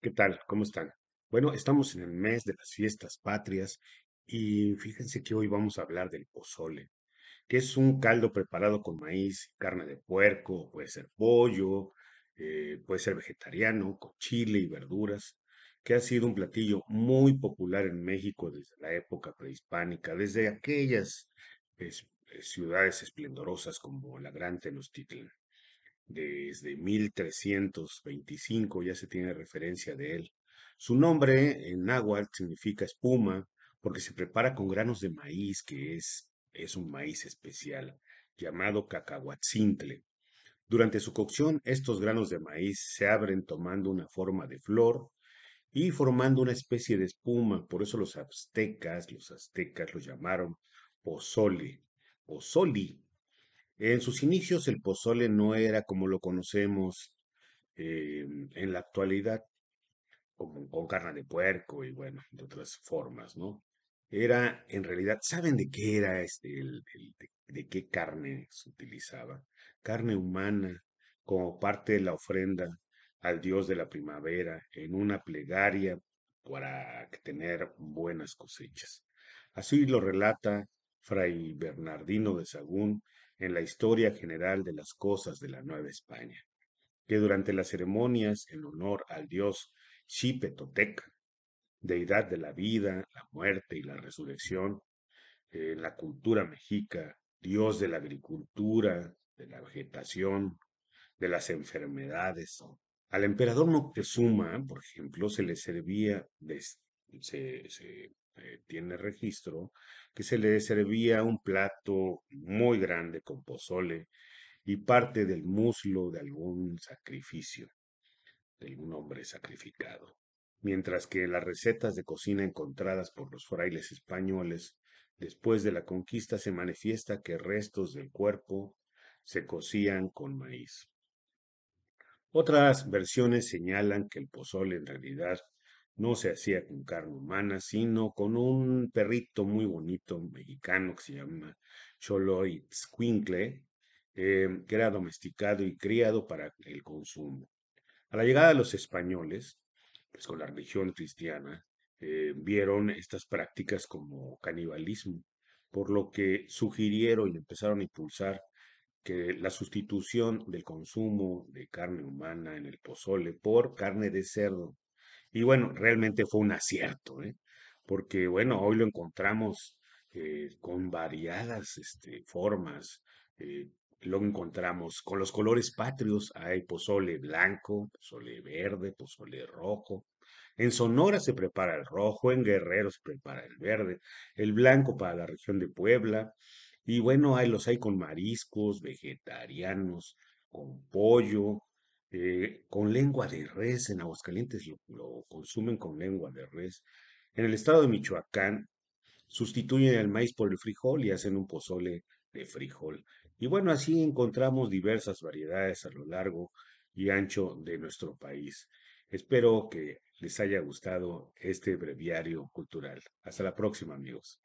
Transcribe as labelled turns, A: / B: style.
A: ¿Qué tal? ¿Cómo están? Bueno, estamos en el mes de las fiestas patrias y fíjense que hoy vamos a hablar del pozole, que es un caldo preparado con maíz, carne de puerco, puede ser pollo, eh, puede ser vegetariano, con chile y verduras, que ha sido un platillo muy popular en México desde la época prehispánica, desde aquellas pues, eh, ciudades esplendorosas como la Gran Tenochtitlan desde 1325 ya se tiene referencia de él. Su nombre en náhuatl significa espuma porque se prepara con granos de maíz, que es, es un maíz especial, llamado cacahuatzintle. Durante su cocción, estos granos de maíz se abren tomando una forma de flor y formando una especie de espuma. Por eso los aztecas, los aztecas lo llamaron pozole. Pozoli en sus inicios el pozole no era como lo conocemos eh, en la actualidad, con carne de puerco y bueno, de otras formas, ¿no? Era en realidad, ¿saben de qué era este, de, de, qué carne se utilizaba? Carne humana como parte de la ofrenda al dios de la primavera en una plegaria para tener buenas cosechas. Así lo relata fray Bernardino de Sagún en la historia general de las cosas de la Nueva España, que durante las ceremonias en honor al dios Xipetotec, deidad de la vida, la muerte y la resurrección, en eh, la cultura mexica, dios de la agricultura, de la vegetación, de las enfermedades. Al emperador Moctezuma, por ejemplo, se le servía de se, eh, tiene registro que se le servía un plato muy grande con pozole y parte del muslo de algún sacrificio, de un hombre sacrificado. Mientras que las recetas de cocina encontradas por los frailes españoles después de la conquista se manifiesta que restos del cuerpo se cocían con maíz. Otras versiones señalan que el pozole en realidad no se hacía con carne humana, sino con un perrito muy bonito mexicano que se llama Choloy Squinkle, eh, que era domesticado y criado para el consumo. A la llegada de los españoles, pues con la religión cristiana, eh, vieron estas prácticas como canibalismo, por lo que sugirieron y empezaron a impulsar que la sustitución del consumo de carne humana en el pozole por carne de cerdo y bueno, realmente fue un acierto, ¿eh? porque bueno, hoy lo encontramos eh, con variadas este, formas. Eh, lo encontramos con los colores patrios, hay pozole blanco, pozole verde, pozole rojo. En Sonora se prepara el rojo, en Guerrero se prepara el verde, el blanco para la región de Puebla. Y bueno, hay los hay con mariscos, vegetarianos, con pollo, eh, con lengua de res, en Aguascalientes lo, lo, consumen con lengua de res. En el estado de Michoacán sustituyen el maíz por el frijol y hacen un pozole de frijol. Y bueno, así encontramos diversas variedades a lo largo y ancho de nuestro país. Espero que les haya gustado este breviario cultural. Hasta la próxima, amigos.